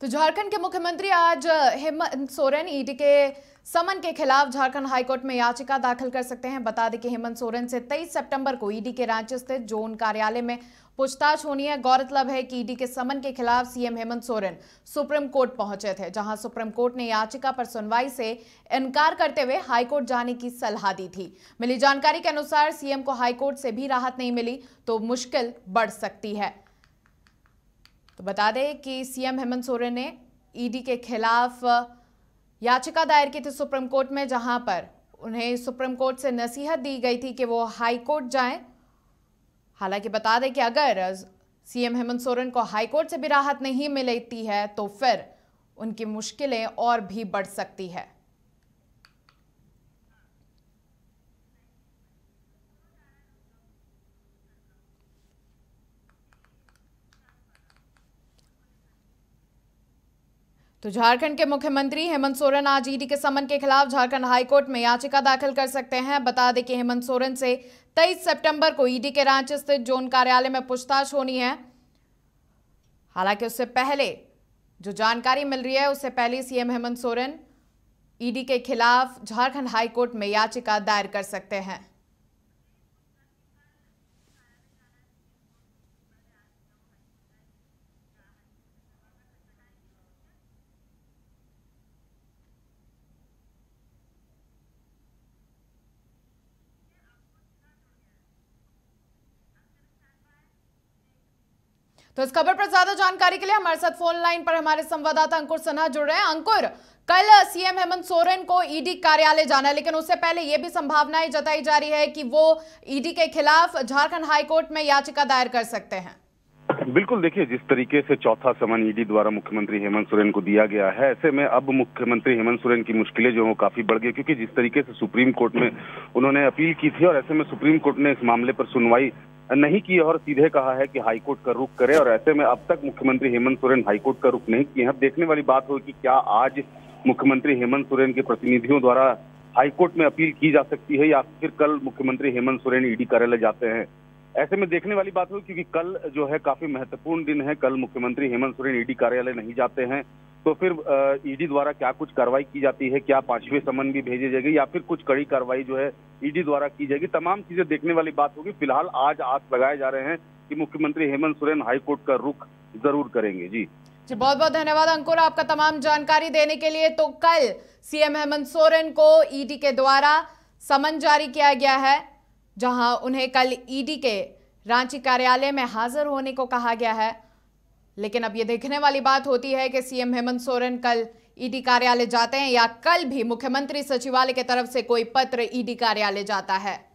तो झारखंड के मुख्यमंत्री आज हेमंत सोरेन ईडी के समन के खिलाफ झारखंड हाईकोर्ट में याचिका दाखिल कर सकते हैं बता दें कि हेमंत सोरेन से 23 सितंबर को ईडी के रांची स्थित जोन कार्यालय में पूछताछ होनी है गौरतलब है कि ईडी के समन के खिलाफ CM Hemant Soren supreme court पहुंचे थे जहां सुप्रीम कोर्ट ने याचिका पर सुनवाई से इनकार करते हुए हाईकोर्ट जाने की सलाह दी थी मिली जानकारी के अनुसार सीएम को हाईकोर्ट से भी राहत नहीं मिली तो मुश्किल बढ़ सकती है तो बता दें कि सीएम हेमंत सोरेन ने ईडी के खिलाफ याचिका दायर की थी सुप्रीम कोर्ट में जहां पर उन्हें सुप्रीम कोर्ट से नसीहत दी गई थी कि वो हाई कोर्ट जाएं हालांकि बता दें कि अगर सीएम हेमंत सोरेन को हाई कोर्ट से भी राहत नहीं मिलती है तो फिर उनकी मुश्किलें और भी बढ़ सकती है तो झारखंड के मुख्यमंत्री हेमंत सोरेन आज ईडी के समन के खिलाफ झारखंड हाईकोर्ट में याचिका दाखिल कर सकते हैं बता दें कि हेमंत सोरेन से 23 सितंबर को ईडी के रांची स्थित जोन कार्यालय में पूछताछ होनी है हालांकि उससे पहले जो जानकारी मिल रही है उससे पहले सीएम हेमंत सोरेन ईडी के खिलाफ झारखंड हाईकोर्ट में याचिका दायर कर सकते हैं तो इस खबर पर ज्यादा जानकारी के लिए हमारे साथ फोन लाइन पर हमारे संवाददाता अंकुर सिन्हा जुड़ रहे हैं अंकुर कल सीएम हेमंत सोरेन को ईडी e कार्यालय जाना है लेकिन उससे पहले यह भी संभावनाएं जताई जा रही है कि वो ईडी e के खिलाफ झारखंड हाईकोर्ट में याचिका दायर कर सकते हैं बिल्कुल देखिए जिस तरीके से चौथा समन ईडी e द्वारा मुख्यमंत्री हेमंत सोरेन को दिया गया है ऐसे में अब मुख्यमंत्री हेमंत सोरेन की मुश्किलें जो हैं काफी बढ़ गई क्योंकि जिस तरीके से सुप्रीम कोर्ट में उन्होंने अपील की थी और ऐसे में सुप्रीम कोर्ट ने इस मामले पर सुनवाई नहीं की और सीधे कहा है कि हाईकोर्ट का रुख करे और ऐसे में अब तक मुख्यमंत्री हेमंत सोरेन हाईकोर्ट का रुख नहीं किए हैं देखने वाली बात हो कि क्या आज मुख्यमंत्री हेमंत सोरेन के प्रतिनिधियों द्वारा हाईकोर्ट में अपील की जा सकती है या फिर कल मुख्यमंत्री हेमंत सोरेन ईडी कार्यालय जाते हैं ऐसे में देखने वाली बात होगी क्योंकि कल जो है काफी महत्वपूर्ण दिन है कल मुख्यमंत्री हेमंत सोरेन ईडी कार्यालय नहीं जाते हैं तो फिर ईडी द्वारा क्या कुछ कार्रवाई की जाती है क्या पांचवें समन भी भेजे जाएगी या फिर कुछ कड़ी कार्रवाई जो है ईडी द्वारा की जाएगी तमाम चीजें देखने वाली बात होगी फिलहाल आज आस लगाए जा रहे हैं कि मुख्यमंत्री हेमंत सोरेन हाईकोर्ट का रुख जरूर करेंगे जी जी बहुत बहुत धन्यवाद अंकुर आपका तमाम जानकारी देने के लिए तो कल सीएम हेमंत सोरेन को ईडी के द्वारा समन जारी किया गया है जहां उन्हें कल ईडी e के रांची कार्यालय में हाजिर होने को कहा गया है लेकिन अब ये देखने वाली बात होती है कि सीएम हेमंत सोरेन कल ईडी e कार्यालय जाते हैं या कल भी मुख्यमंत्री सचिवालय की तरफ से कोई पत्र ईडी e कार्यालय जाता है